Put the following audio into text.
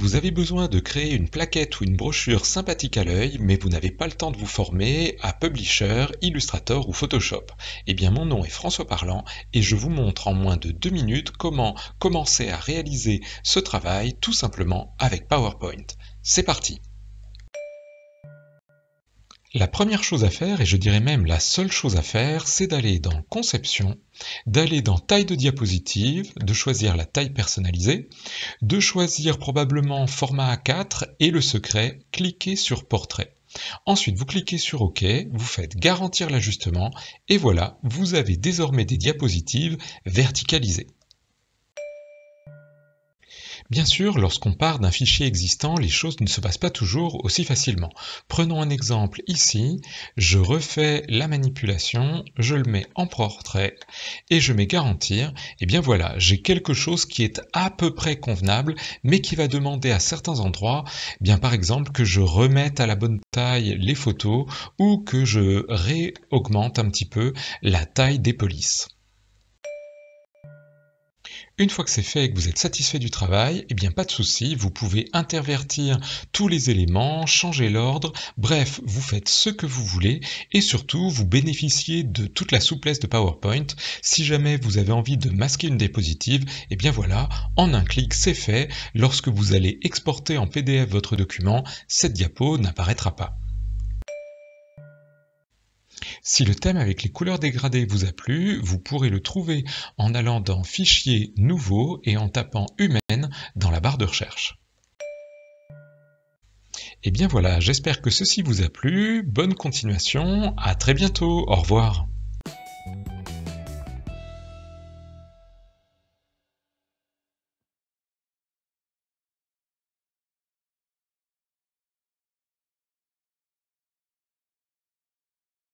Vous avez besoin de créer une plaquette ou une brochure sympathique à l'œil, mais vous n'avez pas le temps de vous former à Publisher, Illustrator ou Photoshop. Eh bien, mon nom est François Parlant et je vous montre en moins de deux minutes comment commencer à réaliser ce travail tout simplement avec PowerPoint. C'est parti la première chose à faire, et je dirais même la seule chose à faire, c'est d'aller dans Conception, d'aller dans Taille de diapositive, de choisir la taille personnalisée, de choisir probablement Format A4 et le secret, cliquez sur Portrait. Ensuite, vous cliquez sur OK, vous faites Garantir l'ajustement, et voilà, vous avez désormais des diapositives verticalisées. Bien sûr, lorsqu'on part d'un fichier existant, les choses ne se passent pas toujours aussi facilement. Prenons un exemple ici, je refais la manipulation, je le mets en portrait et je mets garantir, et eh bien voilà, j'ai quelque chose qui est à peu près convenable, mais qui va demander à certains endroits, eh bien par exemple que je remette à la bonne taille les photos ou que je réaugmente un petit peu la taille des polices. Une fois que c'est fait et que vous êtes satisfait du travail, eh bien pas de souci, vous pouvez intervertir tous les éléments, changer l'ordre, bref, vous faites ce que vous voulez et surtout vous bénéficiez de toute la souplesse de PowerPoint. Si jamais vous avez envie de masquer une diapositive, eh bien voilà, en un clic c'est fait. Lorsque vous allez exporter en PDF votre document, cette diapo n'apparaîtra pas. Si le thème avec les couleurs dégradées vous a plu, vous pourrez le trouver en allant dans Fichier Nouveau et en tapant Humaine dans la barre de recherche. Et eh bien voilà, j'espère que ceci vous a plu, bonne continuation, à très bientôt, au revoir